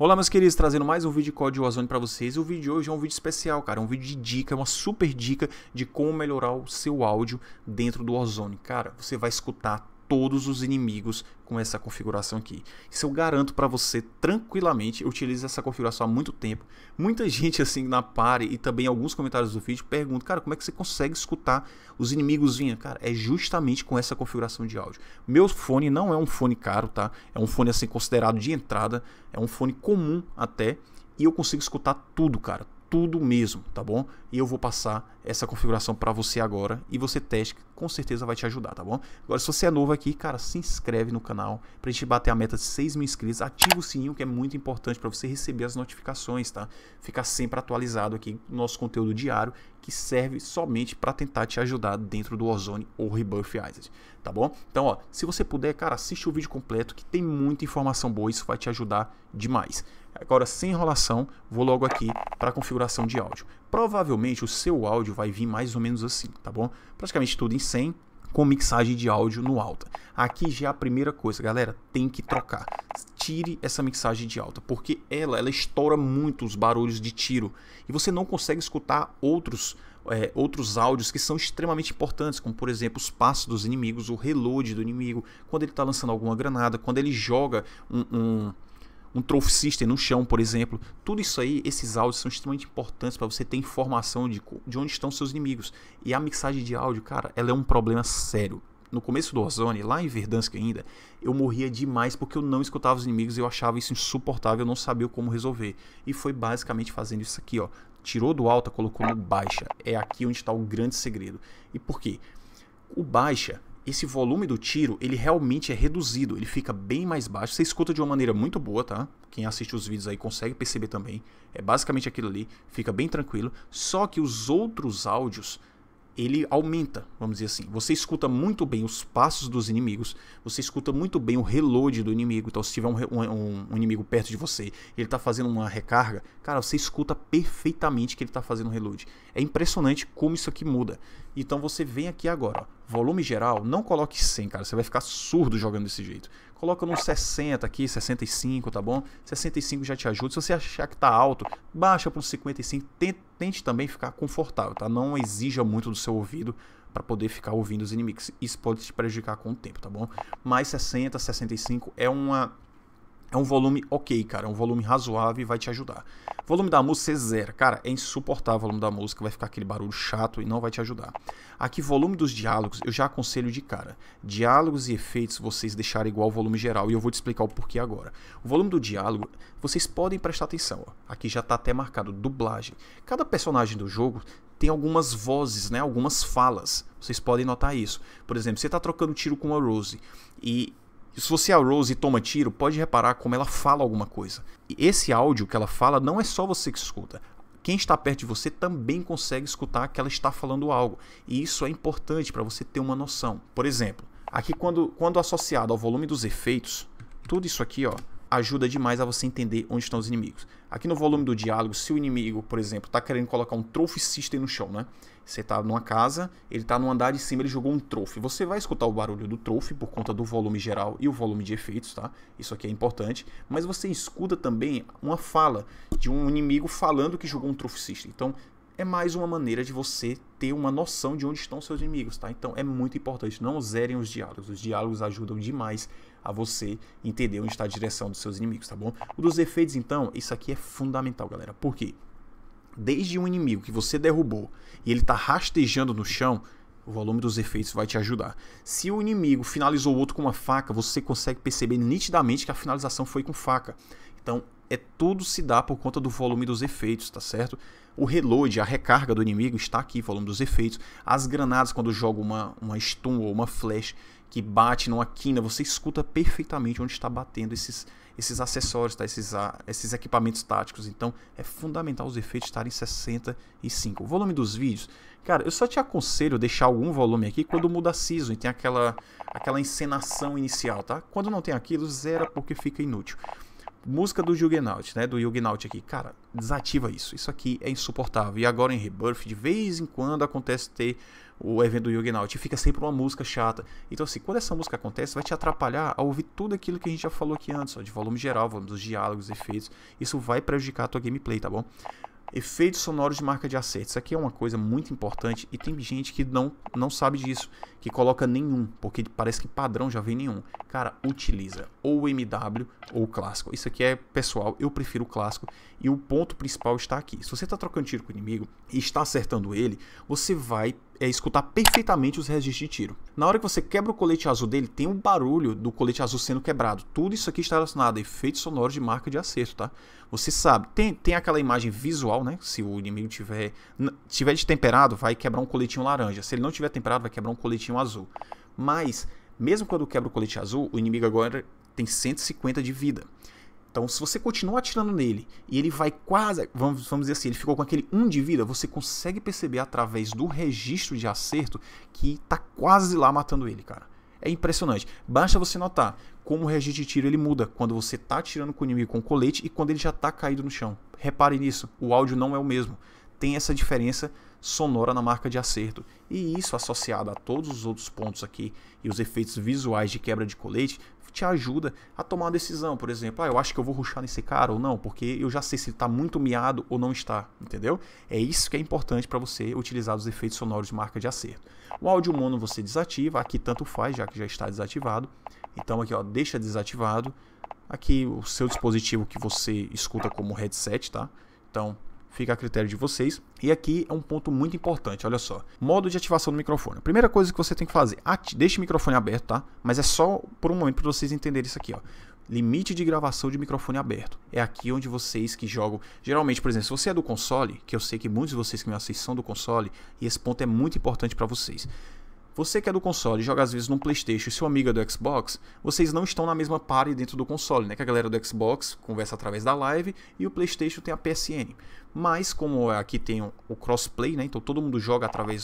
Olá meus queridos, trazendo mais um vídeo de código Ozone para vocês. O vídeo de hoje é um vídeo especial, cara, é um vídeo de dica, uma super dica de como melhorar o seu áudio dentro do Ozone. Cara, você vai escutar todos os inimigos com essa configuração aqui. Isso eu garanto para você tranquilamente. Eu utilizo essa configuração há muito tempo. Muita gente assim na pare e também alguns comentários do vídeo perguntam, cara, como é que você consegue escutar os inimigos vindo? Cara, é justamente com essa configuração de áudio. Meu fone não é um fone caro, tá? É um fone assim considerado de entrada, é um fone comum até, e eu consigo escutar tudo, cara tudo mesmo, tá bom? E eu vou passar essa configuração para você agora e você teste com certeza vai te ajudar, tá bom? Agora, se você é novo aqui, cara, se inscreve no canal pra gente bater a meta de 6 mil inscritos. Ativa o sininho, que é muito importante para você receber as notificações, tá? Ficar sempre atualizado aqui no nosso conteúdo diário, que serve somente para tentar te ajudar dentro do Ozone ou Rebuff Island, tá bom? Então, ó, se você puder, cara, assiste o vídeo completo, que tem muita informação boa, isso vai te ajudar demais. Agora, sem enrolação, vou logo aqui para a configuração de áudio provavelmente o seu áudio vai vir mais ou menos assim, tá bom? Praticamente tudo em 100 com mixagem de áudio no alta. Aqui já é a primeira coisa, galera, tem que trocar. Tire essa mixagem de alta, porque ela, ela estoura muito os barulhos de tiro e você não consegue escutar outros é, outros áudios que são extremamente importantes, como por exemplo os passos dos inimigos, o reload do inimigo, quando ele está lançando alguma granada, quando ele joga um, um um trophy system no chão, por exemplo. Tudo isso aí, esses áudios são extremamente importantes para você ter informação de, de onde estão seus inimigos. E a mixagem de áudio, cara, ela é um problema sério. No começo do Ozone, lá em Verdansk ainda, eu morria demais porque eu não escutava os inimigos e eu achava isso insuportável, eu não sabia como resolver. E foi basicamente fazendo isso aqui, ó. Tirou do alta, colocou no baixa. É aqui onde está o grande segredo. E por quê? O baixa, esse volume do tiro, ele realmente é reduzido, ele fica bem mais baixo. Você escuta de uma maneira muito boa, tá? Quem assiste os vídeos aí consegue perceber também. É basicamente aquilo ali, fica bem tranquilo. Só que os outros áudios ele aumenta, vamos dizer assim. Você escuta muito bem os passos dos inimigos, você escuta muito bem o reload do inimigo. Então, se tiver um, um, um inimigo perto de você e ele está fazendo uma recarga, cara, você escuta perfeitamente que ele está fazendo um reload. É impressionante como isso aqui muda. Então, você vem aqui agora, ó, volume geral, não coloque 100, cara, você vai ficar surdo jogando desse jeito coloca num 60 aqui, 65, tá bom? 65 já te ajuda. Se você achar que tá alto, baixa para um 55. Tente, também ficar confortável, tá? Não exija muito do seu ouvido para poder ficar ouvindo os inimigos. Isso pode te prejudicar com o tempo, tá bom? Mais 60, 65 é uma é um volume ok, cara. É um volume razoável e vai te ajudar. volume da música é zero. Cara, é insuportável o volume da música. Vai ficar aquele barulho chato e não vai te ajudar. Aqui, volume dos diálogos, eu já aconselho de cara. Diálogos e efeitos vocês deixarem igual ao volume geral. E eu vou te explicar o porquê agora. O volume do diálogo, vocês podem prestar atenção. Ó. Aqui já está até marcado dublagem. Cada personagem do jogo tem algumas vozes, né, algumas falas. Vocês podem notar isso. Por exemplo, você está trocando tiro com a Rose e e se você é a Rose e toma tiro, pode reparar como ela fala alguma coisa. E esse áudio que ela fala não é só você que escuta. Quem está perto de você também consegue escutar que ela está falando algo. E isso é importante para você ter uma noção. Por exemplo, aqui quando, quando associado ao volume dos efeitos, tudo isso aqui ó, ajuda demais a você entender onde estão os inimigos. Aqui no volume do diálogo, se o inimigo, por exemplo, está querendo colocar um trophy system no chão, né? Você está numa casa, ele está no andar de cima, ele jogou um trophy. Você vai escutar o barulho do trophy por conta do volume geral e o volume de efeitos, tá? Isso aqui é importante. Mas você escuta também uma fala de um inimigo falando que jogou um trophy system. Então, é mais uma maneira de você ter uma noção de onde estão seus inimigos, tá? Então é muito importante, não zerem os diálogos. Os diálogos ajudam demais a você entender onde está a direção dos seus inimigos, tá bom? O dos efeitos, então, isso aqui é fundamental, galera. Por quê? Desde um inimigo que você derrubou e ele está rastejando no chão, o volume dos efeitos vai te ajudar. Se o inimigo finalizou o outro com uma faca, você consegue perceber nitidamente que a finalização foi com faca. Então, é tudo se dá por conta do volume dos efeitos, tá certo? O reload, a recarga do inimigo está aqui, volume dos efeitos. As granadas, quando joga uma, uma stun ou uma flash que bate numa quina, você escuta perfeitamente onde está batendo esses, esses acessórios, tá? esses, a, ah, esses equipamentos táticos. Então é fundamental os efeitos estarem em 65. O volume dos vídeos, cara, eu só te aconselho deixar algum volume aqui quando muda a season e tem aquela, aquela encenação inicial, tá? Quando não tem aquilo, zera porque fica inútil música do Juggernaut, né? Do Juggernaut aqui. Cara, desativa isso. Isso aqui é insuportável. E agora em Rebirth, de vez em quando acontece ter o evento do Juggernaut. E fica sempre uma música chata. Então, assim, quando essa música acontece, vai te atrapalhar a ouvir tudo aquilo que a gente já falou aqui antes, ó, de volume geral, volume dos diálogos, efeitos. Isso vai prejudicar a tua gameplay, tá bom? Efeitos sonoros de marca de acerto. Isso aqui é uma coisa muito importante e tem gente que não, não sabe disso, que coloca nenhum, porque parece que padrão já vem nenhum. Cara, utiliza ou MW ou o clássico. Isso aqui é pessoal, eu prefiro o clássico e o ponto principal está aqui. Se você está trocando tiro com o inimigo e está acertando ele, você vai é escutar perfeitamente os registros de tiro. Na hora que você quebra o colete azul dele, tem um barulho do colete azul sendo quebrado. Tudo isso aqui está relacionado a efeitos sonoros de marca de acerto, tá? Você sabe, tem, tem aquela imagem visual, né? Se o inimigo tiver, tiver destemperado, vai quebrar um coletinho laranja. Se ele não tiver temperado, vai quebrar um coletinho azul. Mas, mesmo quando quebra o colete azul, o inimigo agora tem 150 de vida. Então, se você continua atirando nele e ele vai quase, vamos, vamos dizer assim, ele ficou com aquele 1 um de vida, você consegue perceber através do registro de acerto que tá quase lá matando ele, cara. É impressionante. Basta você notar como o registro de tiro ele muda quando você tá atirando com o inimigo com colete e quando ele já tá caído no chão. Repare nisso, o áudio não é o mesmo. Tem essa diferença sonora na marca de acerto. E isso associado a todos os outros pontos aqui e os efeitos visuais de quebra de colete te ajuda a tomar uma decisão, por exemplo, ah, eu acho que eu vou ruxar nesse cara ou não, porque eu já sei se ele está muito miado ou não está, entendeu? É isso que é importante para você utilizar os efeitos sonoros de marca de acerto. O áudio mono você desativa, aqui tanto faz, já que já está desativado. Então aqui ó, deixa desativado. Aqui o seu dispositivo que você escuta como headset, tá? Então Fica a critério de vocês. E aqui é um ponto muito importante, olha só. Modo de ativação do microfone. A primeira coisa que você tem que fazer, deixe o microfone aberto, tá? Mas é só por um momento para vocês entenderem isso aqui, ó limite de gravação de microfone aberto. É aqui onde vocês que jogam. Geralmente, por exemplo, se você é do console, que eu sei que muitos de vocês que me assistem são do console, e esse ponto é muito importante para vocês. Você que é do console e joga às vezes no Playstation e seu amigo é do Xbox, vocês não estão na mesma party dentro do console, né? Que a galera do Xbox conversa através da live e o Playstation tem a PSN. Mas como é aqui tem o crossplay, né? Então todo mundo joga através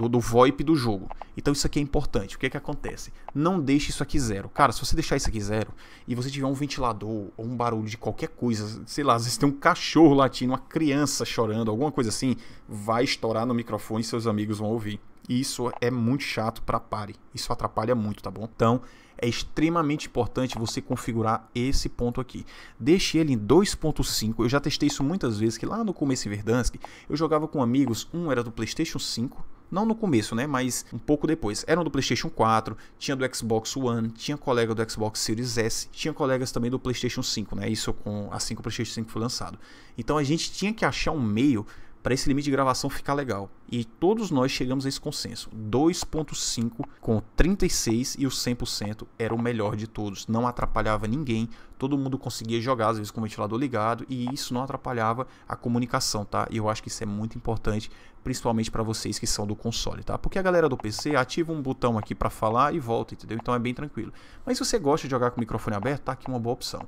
do, do VoIP do jogo. Então isso aqui é importante. O que é que acontece? Não deixe isso aqui zero. Cara, se você deixar isso aqui zero e você tiver um ventilador ou um barulho de qualquer coisa, sei lá, às vezes tem um cachorro latindo, uma criança chorando, alguma coisa assim, vai estourar no microfone e seus amigos vão ouvir. E isso é muito chato para pare. Isso atrapalha muito, tá bom? Então, é extremamente importante você configurar esse ponto aqui. Deixe ele em 2.5. Eu já testei isso muitas vezes, que lá no começo em Verdansk, eu jogava com amigos, um era do PlayStation 5, não no começo, né, mas um pouco depois. Eram do PlayStation 4, tinha do Xbox One, tinha colega do Xbox Series S, tinha colegas também do PlayStation 5, né? Isso com assim que o PlayStation 5 foi lançado. Então a gente tinha que achar um meio para esse limite de gravação ficar legal. E todos nós chegamos a esse consenso. 2.5 com 36 e o 100% era o melhor de todos. Não atrapalhava ninguém, todo mundo conseguia jogar às vezes com o ventilador ligado e isso não atrapalhava a comunicação, tá? E eu acho que isso é muito importante, principalmente para vocês que são do console, tá? Porque a galera do PC ativa um botão aqui para falar e volta, entendeu? Então é bem tranquilo. Mas se você gosta de jogar com o microfone aberto, tá aqui uma boa opção.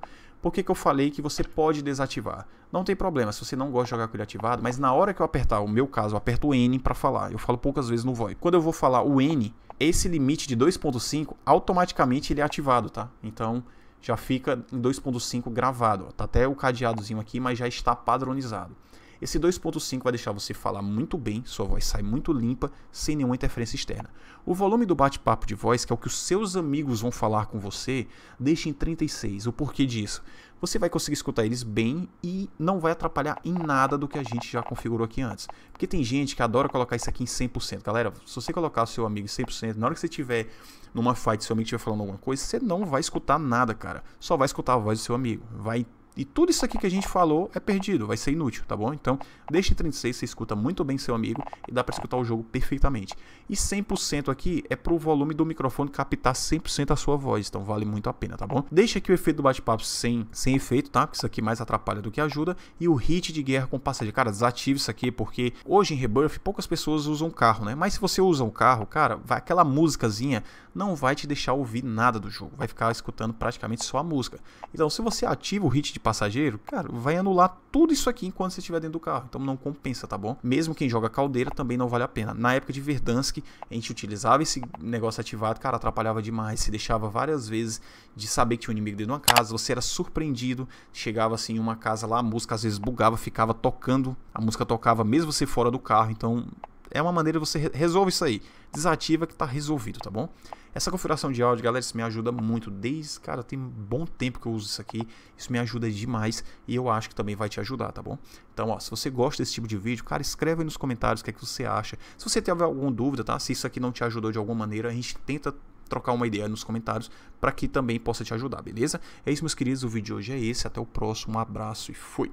Por que, que eu falei que você pode desativar? Não tem problema se você não gosta de jogar com ele ativado, mas na hora que eu apertar, o meu caso, eu aperto o N para falar. Eu falo poucas vezes no VoIP. Quando eu vou falar o N, esse limite de 2.5, automaticamente ele é ativado, tá? Então já fica em 2.5 gravado. Ó. Tá até o cadeadozinho aqui, mas já está padronizado. Esse 2.5 vai deixar você falar muito bem, sua voz sai muito limpa, sem nenhuma interferência externa. O volume do bate-papo de voz, que é o que os seus amigos vão falar com você, deixe em 36. O porquê disso? Você vai conseguir escutar eles bem e não vai atrapalhar em nada do que a gente já configurou aqui antes. Porque tem gente que adora colocar isso aqui em 100%. Galera, se você colocar o seu amigo em 100%, na hora que você tiver numa fight, seu amigo estiver falando alguma coisa, você não vai escutar nada, cara. Só vai escutar a voz do seu amigo. Vai e tudo isso aqui que a gente falou é perdido, vai ser inútil, tá bom? Então, deixe 36, você escuta muito bem seu amigo e dá para escutar o jogo perfeitamente. E 100% aqui é pro volume do microfone captar 100% a sua voz, então vale muito a pena, tá bom? Deixa aqui o efeito do bate-papo sem, sem efeito, tá? Porque isso aqui mais atrapalha do que ajuda. E o hit de guerra com passageiro. Cara, desative isso aqui, porque hoje em Rebirth poucas pessoas usam carro, né? Mas se você usa um carro, cara, vai, aquela músicazinha não vai te deixar ouvir nada do jogo. Vai ficar escutando praticamente só a música. Então, se você ativa o hit de passageiro, cara, vai anular tudo isso aqui enquanto você estiver dentro do carro. Então não compensa, tá bom? Mesmo quem joga caldeira também não vale a pena. Na época de Verdansk, a gente utilizava esse negócio ativado, cara, atrapalhava demais, se deixava várias vezes de saber que tinha um inimigo dentro de uma casa, você era surpreendido, chegava assim em uma casa lá, a música às vezes bugava, ficava tocando, a música tocava mesmo você fora do carro, então é uma maneira de você resolve isso aí. Desativa que está resolvido, tá bom? Essa configuração de áudio, galera, isso me ajuda muito. Desde, cara, tem um bom tempo que eu uso isso aqui. Isso me ajuda demais e eu acho que também vai te ajudar, tá bom? Então, ó, se você gosta desse tipo de vídeo, cara, escreve aí nos comentários o que é que você acha. Se você tiver alguma dúvida, tá? Se isso aqui não te ajudou de alguma maneira, a gente tenta trocar uma ideia nos comentários para que também possa te ajudar, beleza? É isso, meus queridos. O vídeo de hoje é esse. Até o próximo. Um abraço e fui!